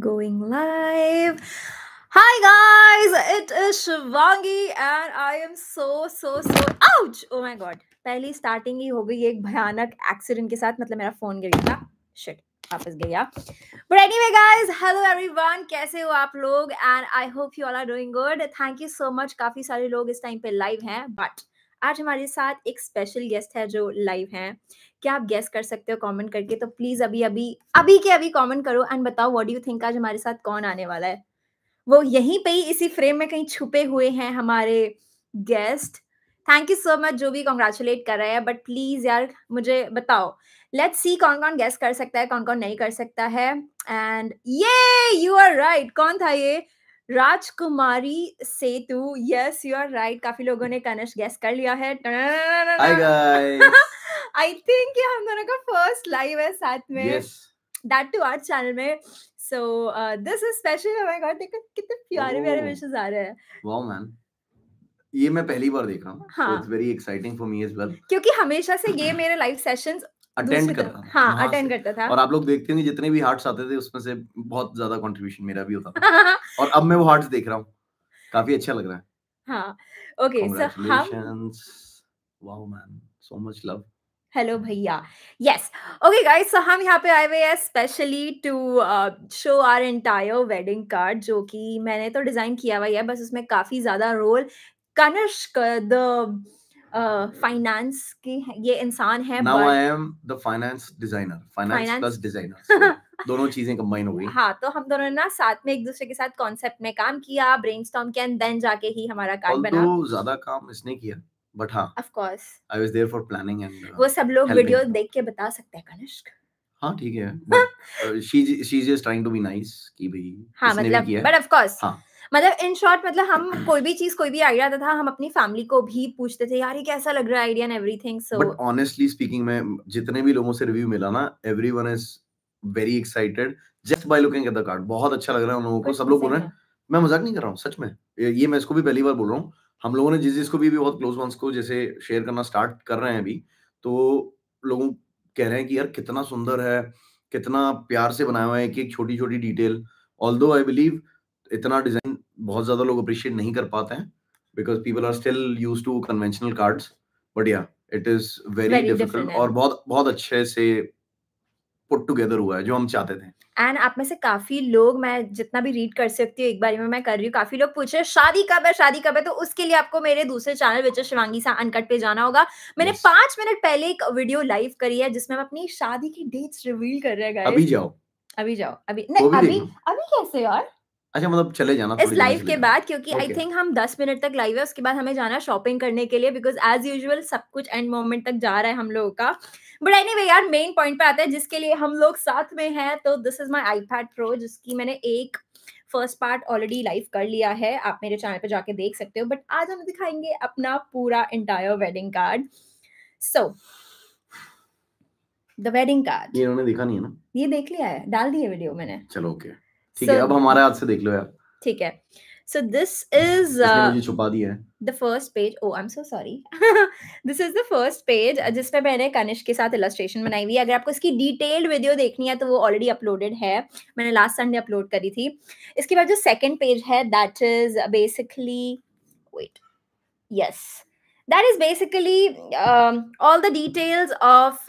going live. Hi guys, it is Shivangi and I am so so so ouch. Oh my god. पहली starting ही हो गई एक भयानक एक्सीडेंट के साथ मतलब मेरा फोन गिर गया शिट वापस गया but anyway guys hello everyone कैसे हो आप लोग and I hope you all are doing good thank you so much काफी सारे लोग इस टाइम पे लाइव हैं बट आज हमारे साथ एक स्पेशल गेस्ट है जो लाइव है क्या आप गेस्ट कर सकते हो कमेंट करके तो प्लीज अभी अभी अभी के अभी कमेंट करो एंड बताओ व्हाट यू थिंक आज हमारे साथ कौन आने वाला है वो यहीं पे ही इसी फ्रेम में कहीं छुपे हुए हैं हमारे guest thank you so much जो भी कॉन्ग्रेचुलेट कर रहा है बट प्लीज यार मुझे बताओ लेट्स सी कौन कौन गेस्ट कर सकता है कौन कौन नहीं कर सकता है एंड ये यू आर राइट कौन था ये राजकुमारी सेतु यस यू आर राइट काफी लोगों ने कनिश गेस कर लिया है आई थिंक ये हम दोनों का फर्स्ट लाइव है साथ में दैट टू आर चैनल में so this is special my god देखो कितने प्यारे प्यारे विशेस oh. आ रहे हैं वाओ मैन ये मैं पहली बार देख रहा हूँ हाँ. so well क्योंकि हमेशा से ये मेरे लाइव सेशंस अटेंड करता था हाँ अटेंड करता था और आप लोग देखते होंगे जितने भी हार्ट्स आते थे उसमें से बहुत ज्यादा कंट्रीब्यूशन मेरा भी होता था और अब मैं वो हार्ट्स देख रहा हूँ काफी अच्छा लग रहा है हाँ ओके सो हम wow man so much love hello भैया यस ओके गाइस सो हम यहाँ पे आए हुए हैं specially to show our entire wedding card जो कि मैंने तो डिज़ाइन किया हुआ है बस उसमें काफ़ी ज़्यादा role Kanishk the finance uh, के ये इंसान है now I am the finance designer finance plus designer दोनों चीजें कंबाइन हो गई हां तो हम दोनों ना साथ में एक दूसरे के साथ कॉन्सेप्ट में काम किया ब्रेनस्टॉर्म किया एंड देन जाके ही हमारा कार्ड बना ज्यादा काम इसने किया बट हां of course I was there for planning and वो सब लोग वीडियो देख के बता सकते हैं कनिष्क हाँ ठीक है she she is just trying to be nice की भाई हां मतलब बट ऑफ कोर्स हां मतलब इन शॉर्ट मतलब हम कोई भी चीज कोई भी आइडिया था हम अपनी फैमिली को भी पूछते थे यार ये कैसा लग रहा है idea and everything so but honestly speaking मैं जितने भी लोगों से रिव्यू मिला ना everyone is very excited just by looking at the card बहुत अच्छा लग रहा है उन लोगों को सब लोग बोल रहे हैं मैं मजाक नहीं कर रहा हूँ सच में ये मैं इसको भी पहली बार बोल रहा हूँ हम लोगों ने जिस जिसको भी, भी बहुत क्लोज वंस को जैसे शेयर करना स्टार्ट कर रहे हैं अभी तो लोग कह रहे हैं कि यार कितना सुंदर है कितना प्यार से बनाया हुआ है एक एक छोटी छोटी डिटेल ऑल आई बिलीव इतना डिजाइन बहुत ज्यादा लोग अप्रिशिएट नहीं कर पाते हैं because people are still use to conventional cards but yeah it is very difficult और बहुत बहुत अच्छे से पुट टुगेदर हुआ है जो हम चाहते थे एंड आप में से काफी लोग मैं जितना भी रीड कर सकती हूँ एक बार में मैं कर रही हूँ काफी लोग पूछ रहे शादी कब है शादी कब है तो उसके लिए आपको मेरे दूसरे चैनल विचर शिवांगी सा अनकट पे जाना होगा मैंने yes. पांच मिनट पहले एक वीडियो लाइव करी है जिसमें मैं अपनी शादी की डेट्स रिवील कर रहे हैं अभी जाओ अभी जाओ अभी नहीं अभी अभी कैसे यार अच्छा मतलब चले जाना इस लाइव के बाद क्योंकि आई थिंक हम दस मिनट तक लाइव है उसके बाद हमें जाना शॉपिंग करने के लिए बिकॉज एज यूजल सब कुछ एंड मोमेंट तक जा रहा है हम लोगों का बट एनी anyway, यार मेन पॉइंट पे आते हैं जिसके लिए हम लोग साथ में हैं तो this is my iPad pro जिसकी मैंने एक फर्स्ट पार्ट ऑलरेडी लाइव कर लिया है आप मेरे चैनल पे जाके देख सकते हो बट आज हम दिखाएंगे अपना पूरा entire wedding card so the wedding card ये उन्होंने देखा नहीं है ना ये देख लिया है डाल दिए वीडियो मैंने चलो ओके okay. ठीक so, है अब हमारे हाथ से देख लो यार ठीक है So this is uh, the first page. Oh, I'm so sorry. this is the first page जिसमें मैंने कनिश के साथ illustration बनाई हुई है अगर आपको इसकी detailed video देखनी है तो वो already uploaded है मैंने last Sunday upload करी थी इसके बाद जो second page है that is basically wait yes that is basically all the details of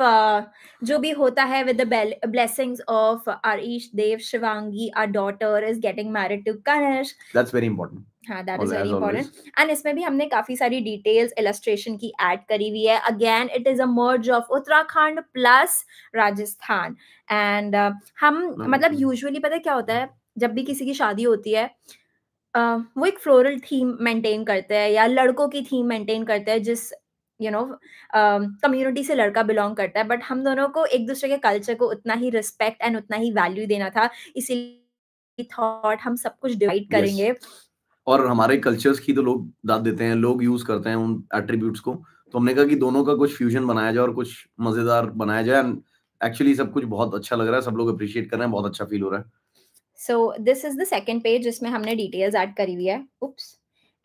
जो भी होता है with the blessings of our Ish Dev Shivangi our daughter is getting married to Kanish that's very important हाँ that is very important and इसमें भी हमने काफी सारी डिटेल्स इलस्ट्रेशन की एड करी हुई है again it is a merge of Uttarakhand plus Rajasthan and हम मतलब यूजली पता है क्या होता है जब भी किसी की शादी होती है uh, वो एक फ्लोरल थीम मेंटेन करते हैं या लड़कों की थीम मेंटेन करते हैं जिस यू नो कम्युनिटी से लड़का बिलोंग करता है बट हम दोनों को एक दूसरे के कल्चर को उतना ही रिस्पेक्ट एंड उतना ही वैल्यू देना था इसीलिए थॉट हम सब कुछ डिवाइड yes. करेंगे और हमारे कल्चर्स की तो लोग दाद देते हैं लोग यूज करते हैं उन एट्रीब्यूट्स को तो हमने कहा कि दोनों का कुछ फ्यूजन बनाया जाए और कुछ मजेदार बनाया जाए एंड एक्चुअली सब कुछ बहुत अच्छा लग रहा है सब लोग अप्रिशिएट कर रहे हैं बहुत अच्छा फील हो रहा है so this is the second page जिसमें हमने डिटेल्स add करी हुई है oops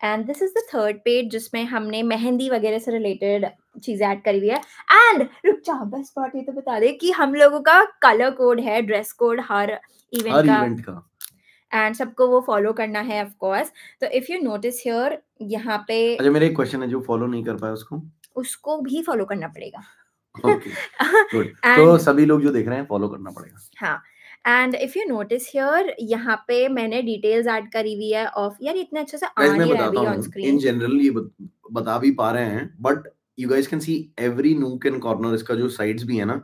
and this is the third page जिसमें हमने मेहंदी वगैरह से रिलेटेड चीजें ऐड करी हुई है एंड रुक जा बस बात ये तो बता दे कि हम लोगों का कलर कोड है ड्रेस कोड हर इवेंट का, एंड सबको वो फॉलो करना है ऑफ कोर्स तो इफ यू नोटिस हियर यहां पे अच्छा मेरा एक क्वेश्चन है जो फॉलो नहीं कर पाया उसको उसको भी फॉलो करना पड़ेगा ओके okay, गुड तो सभी लोग जो देख रहे हैं फॉलो करना पड़ेगा हां and if you notice here यहाँ पे मैंने डिटेल्स ऐड करी हुई है ऑफ यार इतने अच्छे से आ नहीं रहा है ऑन स्क्रीन इन जनरल ये बता भी पा रहे हैं but you guys can see every nook and corner इसका जो साइड्स भी है ना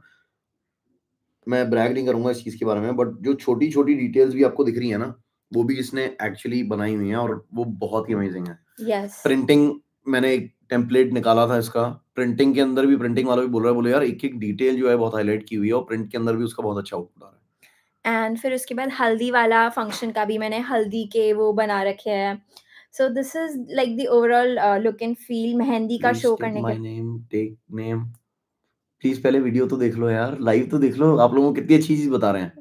मैं ब्रैग नहीं करूंगा इस चीज के बारे में बट जो छोटी छोटी डिटेल्स भी आपको दिख रही है ना वो भी इसने एक्चुअली बनाई हुई है और वो बहुत ही अमेजिंग है यस yes. प्रिंटिंग मैंने एक टेम्पलेट निकाला था इसका प्रिंटिंग के अंदर भी प्रिंटिंग वाला भी बोल रहा है बोले यार एक एक डिटेल जो है बहुत हाईलाइट की हुई है और प्रिंट के अंदर भी उसका बहुत अच्छा आउटपुट आ रहा है एंड फिर उसके बाद हल्दी वाला फंक्शन का भी मैंने हल्दी के वो बना रखे हैं so this is like the overall look and feel mehndi का शो करने का नेम टेक नेम प्लीज पहले वीडियो तो देख लो यार लाइव तो देख लो आप लोगों को कितनी अच्छी चीज बता रहे हैं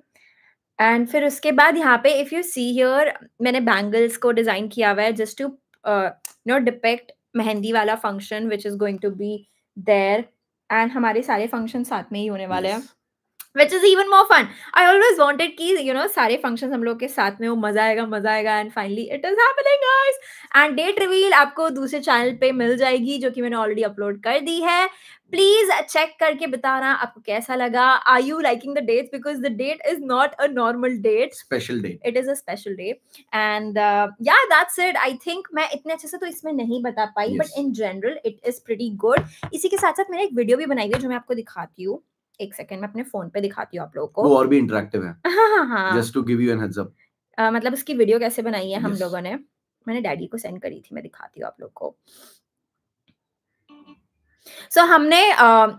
एंड फिर उसके बाद यहाँ पे इफ यू सी हियर मैंने बैंगल्स को डिजाइन किया हुआ है just to no depict mehndi वाला function which is going to be there and हमारे सारे फंक्शन साथ में ही होने वाले हैं yes. Which is even more fun I always wanted की यू नो सारे फंक्शन हम लोग के साथ में हो मजा आएगा मजा आएगा and finally it is happening and date reveal आपको दूसरे चैनल पे मिल जाएगी जो कि मैंने ऑलरेडी अपलोड कर दी है प्लीज चेक करके बताना आपको कैसा लगा I you liking the date because the date is not a normal date special day it is a special day and yeah that's it I think मैं इतने अच्छे से तो इसमें नहीं बता पाई but in general it is pretty good इसी के साथ साथ मैंने एक वीडियो भी बनाई है जो मैं आपको दिखाती हूँ एक सेकंड मैं अपने फोन पे दिखाती हूँ आप लोगों को वो और भी इंटरेक्टिव है just to give you an heads up मतलब इसकी वीडियो कैसे बनाई है हम yes. लोगों ने मैंने डैडी को सेंड करी थी मैं दिखाती हूँ आप लोग को सो so, हमने uh,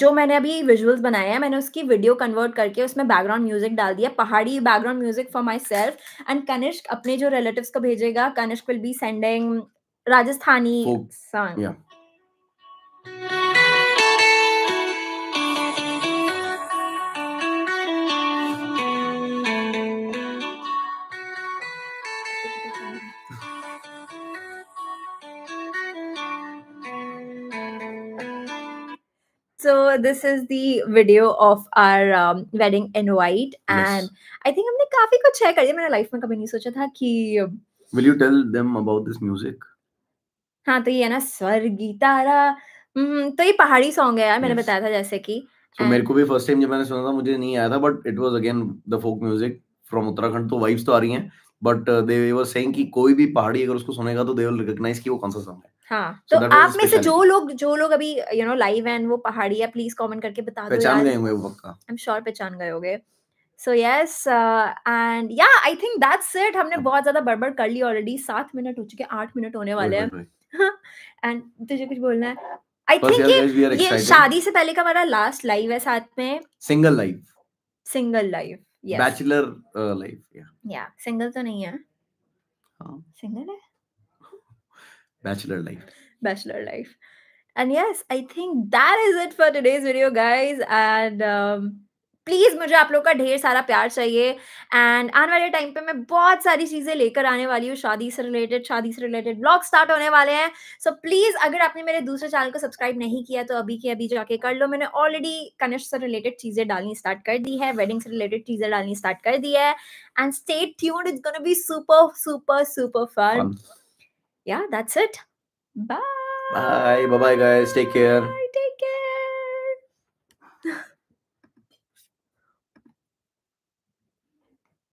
जो मैंने अभी विजुअल्स बनाए हैं मैंने उसकी वीडियो कन्वर्ट करके उसमें बैकग्राउंड म्यूजिक डाल दिया Pahari background music for myself and Kanishk अपने जो रिलेटिव को भेजेगा Kanishk will be sending Rajasthani song So this is the video of our um, wedding in white, and yes. I think हमने काफी कुछ है कर मैंने life में कभी नहीं सोचा था कि Will you tell them about this music? हाँ तो ये है ना स्वर गीतारा हम्म, तो ये पहाड़ी सॉन्ग है यार मैंने yes. बताया था जैसे कि so, मेरे को भी फर्स्ट टाइम जब मैंने सुना था मुझे नहीं आया था but it was again the folk music from Uttarakhand तो वाइब्स तो आ रही हैं बट दे वर सेइंग कि कोई भी पहाड़ी अगर उसको सुनेगा तो दे विल रिकॉग्नाइज कि वो कौन सा सॉन्ग है हाँ, so तो आप में से जो लोग जो लोग अभी यू नो लाइव हैं वो पहाड़ी है प्लीज कमेंट करके बता दो पहचान गए होंगे वो पक्का आई एम श्योर पहचान गए होंगे सो यस एंड या आई थिंक दैट्स इट हमने हाँ। बहुत ज्यादा बड़बड़ कर ली ऑलरेडी सात मिनट हो चुके आठ मिनट होने वाले हैं एंड तुझे कुछ बोलना है आई थिंक ये शादी से पहले का हमारा लास्ट लाइव है साथ में single live single live yes. bachelor uh, life yeah yeah single to nahi single bachelor life bachelor life and yes i think that is it for today's video guys and um, please मुझे आप लोग का ढेर सारा प्यार चाहिए and आने वाले टाइम पे मैं बहुत सारी चीज़ें लेकर आने वाली हूँ शादी से रिलेटेड शादी से रिलेटेड ब्लॉग स्टार्ट होने वाले हैं सो so, प्लीज़ अगर आपने मेरे दूसरे चैनल को सब्सक्राइब नहीं किया तो अभी के अभी जाके कर लो मैंने ऑलरेडी कनिष्ठ से रिलेटेड चीज़ें डालनी स्टार्ट कर दी है वेडिंग से रिलेटेड चीज़ें डालनी स्टार्ट कर दी है and state tune is gonna be super super super fun yeah that's it bye bye bye guys take care